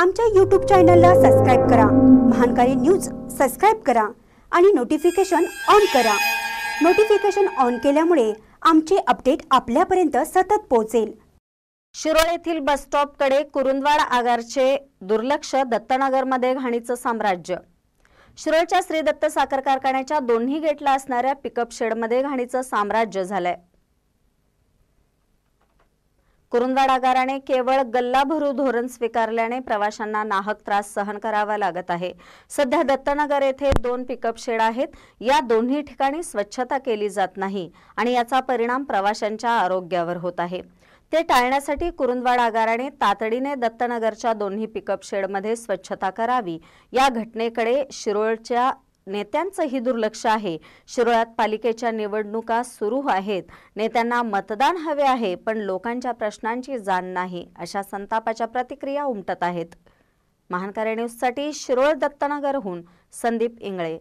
आमच्या यूट्यूब चॅनलला सबस्क्राईब करा महानकारी न्यूज सबस्क्राईब करा आणि नोटिफिकेशन ऑन करा नोटिफिकेशन ऑन केल्यामुळे आमचे अपडेट आपल्यापर्यंत सतत पोहोचेल शिरोळ येथील बस स्टॉपकडे कुरुंदवाड आगारचे दुर्लक्ष दत्तनगरमध्ये घाणीचं साम्राज्य शिरोळच्या श्री दत्त साखर कारखान्याच्या दोन्ही गेटला असणाऱ्या पिकअप शेडमध्ये घाणीचं साम्राज्य झालंय कुरुंदवाड आगाराने केवळ गल्लाभरू धोरण स्वीकारल्याने प्रवाशांना नाहक त्रास सहन करावा लागत आहे सध्या दत्तनगर येथे दोन पिकअप शेड आहेत या दोन्ही ठिकाणी स्वच्छता केली जात नाही आणि याचा परिणाम प्रवाशांच्या आरोग्यावर होत आहे ते टाळण्यासाठी कुरुंदवाड आगाराने तातडीने दत्तनगरच्या दोन्ही पिकअप शेडमध्ये स्वच्छता करावी या घटनेकडे शिरोळच्या नेत्यांचंही दुर्लक्ष आहे शिरोळ्यात पालिकेच्या निवडणुका सुरू आहेत नेत्यांना मतदान हवे आहे पण लोकांच्या प्रश्नांची जाण नाही अशा संतापाच्या प्रतिक्रिया उमटत आहेत महानकारी न्यूजसाठी शिरोळ दत्तनगरहून संदीप इंगळे